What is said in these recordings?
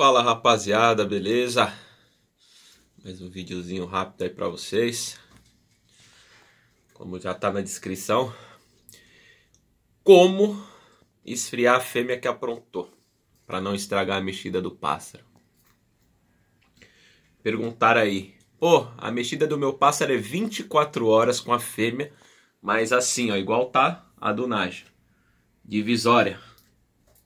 Fala rapaziada, beleza? Mais um videozinho rápido aí pra vocês. Como já tá na descrição. Como esfriar a fêmea que aprontou. para não estragar a mexida do pássaro. Perguntar aí. Pô, a mexida do meu pássaro é 24 horas com a fêmea. Mas assim, ó, igual tá a do Naja. Divisória.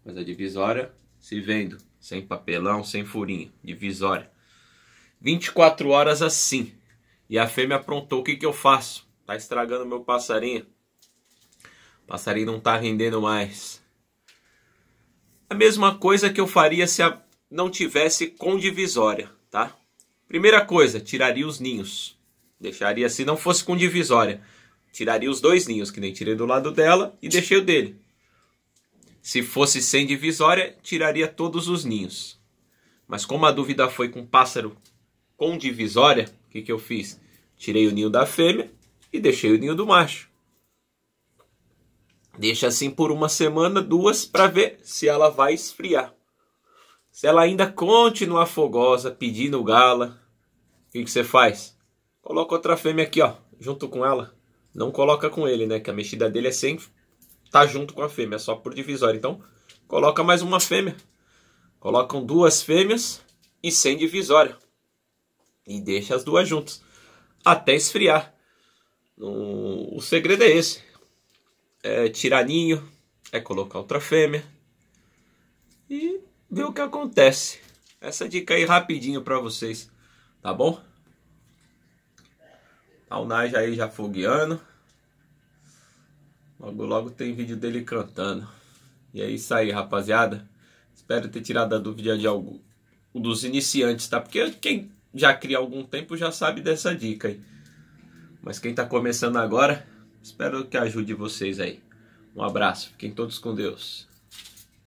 Mas a divisória se vendo. Sem papelão, sem furinho, divisória. 24 horas assim. E a fêmea aprontou: o que, que eu faço? Tá estragando meu passarinho. O passarinho não tá rendendo mais. A mesma coisa que eu faria se a... não tivesse com divisória, tá? Primeira coisa, tiraria os ninhos. Deixaria se não fosse com divisória. Tiraria os dois ninhos, que nem tirei do lado dela e deixei o dele. Se fosse sem divisória, tiraria todos os ninhos. Mas como a dúvida foi com pássaro com divisória, o que, que eu fiz? Tirei o ninho da fêmea e deixei o ninho do macho. Deixa assim por uma semana, duas, para ver se ela vai esfriar. Se ela ainda continuar fogosa, pedindo gala, o que, que você faz? Coloca outra fêmea aqui, ó, junto com ela. Não coloca com ele, né? Que a mexida dele é sem tá junto com a fêmea, é só por divisória. Então, coloca mais uma fêmea. Colocam duas fêmeas e sem divisória. E deixa as duas juntas até esfriar. O segredo é esse. É tirar ninho, é colocar outra fêmea e ver o que acontece. Essa dica aí rapidinho para vocês, tá bom? o Naja aí já fogueando. Logo, logo tem vídeo dele cantando. E é isso aí, rapaziada. Espero ter tirado a dúvida de algum dos iniciantes, tá? Porque quem já cria algum tempo já sabe dessa dica aí. Mas quem tá começando agora, espero que ajude vocês aí. Um abraço, fiquem todos com Deus.